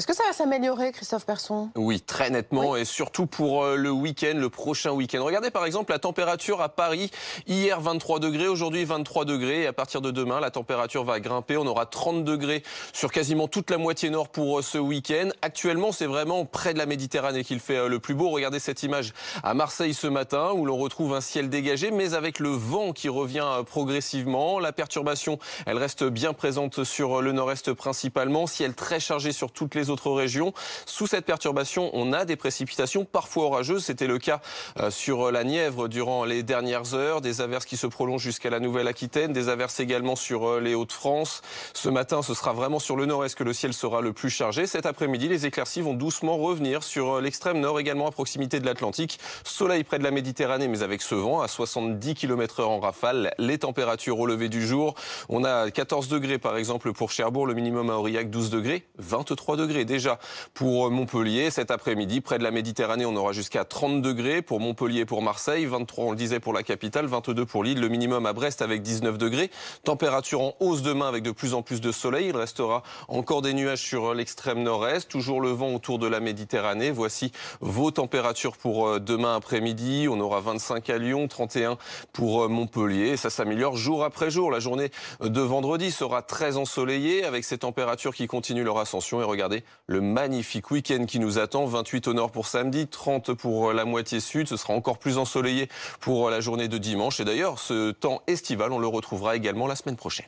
Est-ce que ça va s'améliorer, Christophe Persson Oui, très nettement, et surtout pour euh, le week-end, le prochain week-end. Regardez par exemple la température à Paris. Hier 23 degrés, aujourd'hui 23 degrés. Et à partir de demain, la température va grimper. On aura 30 degrés sur quasiment toute la moitié nord pour euh, ce week-end. Actuellement, c'est vraiment près de la Méditerranée qu'il fait euh, le plus beau. Regardez cette image à Marseille ce matin, où l'on retrouve un ciel dégagé, mais avec le vent qui revient progressivement. La perturbation, elle reste bien présente sur le nord-est principalement. Ciel très chargé sur toutes les autres régions. Sous cette perturbation, on a des précipitations parfois orageuses. C'était le cas euh, sur la Nièvre durant les dernières heures. Des averses qui se prolongent jusqu'à la Nouvelle-Aquitaine. Des averses également sur euh, les Hauts-de-France. Ce matin, ce sera vraiment sur le nord-est que le ciel sera le plus chargé. Cet après-midi, les éclaircies vont doucement revenir sur euh, l'extrême nord, également à proximité de l'Atlantique. Soleil près de la Méditerranée, mais avec ce vent à 70 km/h en rafale. Les températures au lever du jour, on a 14 degrés par exemple pour Cherbourg, le minimum à Aurillac 12 degrés, 23 degrés et déjà pour euh, Montpellier. Cet après-midi, près de la Méditerranée, on aura jusqu'à 30 degrés pour Montpellier et pour Marseille, 23, on le disait, pour la capitale, 22 pour Lille, le minimum à Brest avec 19 degrés. Température en hausse demain avec de plus en plus de soleil. Il restera encore des nuages sur euh, l'extrême nord-est, toujours le vent autour de la Méditerranée. Voici vos températures pour euh, demain après-midi. On aura 25 à Lyon, 31 pour Montpellier. Ça s'améliore jour après jour. La journée de vendredi sera très ensoleillée avec ces températures qui continuent leur ascension. Et regardez, le magnifique week-end qui nous attend. 28 au nord pour samedi, 30 pour la moitié sud. Ce sera encore plus ensoleillé pour la journée de dimanche. Et d'ailleurs, ce temps estival, on le retrouvera également la semaine prochaine.